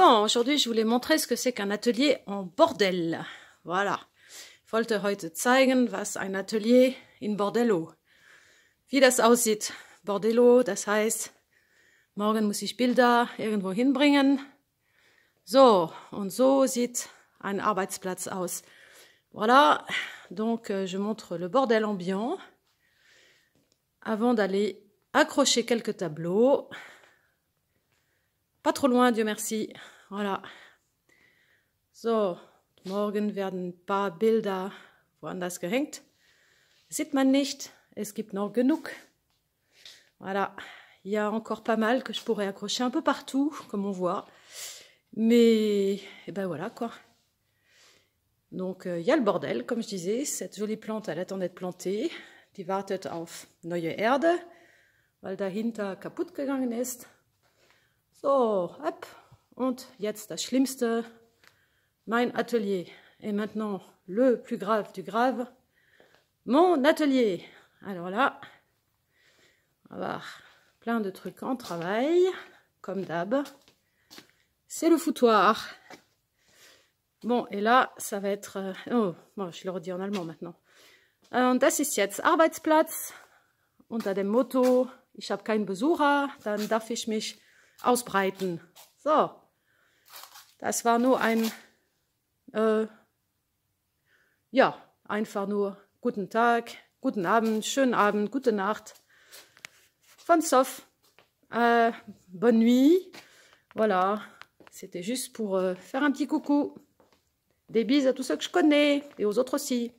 Bon, aujourd'hui, je voulais montrer ce que c'est qu'un atelier en bordel. Voilà. Ich wollte heute zeigen, was ein Atelier in Bordello, wie das aussieht. Bordello, das heißt, morgen muss ich Bilder irgendwo hinbringen. So, und so sieht ein Arbeitsplatz aus. Voilà, donc euh, je montre le bordel ambiant avant d'aller accrocher quelques tableaux pas trop loin, Dieu merci. Voilà. So, morgen werden ein paar Bilder woanders gehängt. Sieht man nicht, es gibt noch genug. Voilà. Il y a encore pas mal que je pourrais accrocher un peu partout, comme on voit. Mais, eh ben voilà, quoi. Donc, euh, il y a le bordel, comme je disais. Cette jolie plante, elle attend d'être plantée. Die wartet auf neue Erde, weil dahinter kaputt gegangen ist. So, hop. Und jetzt das Schlimmste, mein Atelier. Et maintenant, le plus grave du grave, mon atelier. Alors là, on va avoir plein de trucs en travail, comme d'hab. C'est le foutoir. Bon, et là, ça va être... Euh, oh, bon, je le redis en allemand maintenant. Und euh, das ist jetzt Arbeitsplatz. Unter dem Motto, ich habe keinen Besucher, dann darf ich mich ausbreiten. So, das war nur ein, äh, ja, einfach nur guten Tag, guten Abend, schönen Abend, gute Nacht. Von Sof, euh, bonne nuit. Voilà, c'était juste pour euh, faire un petit coucou. Des bises à tous ceux que je connais et aux autres aussi.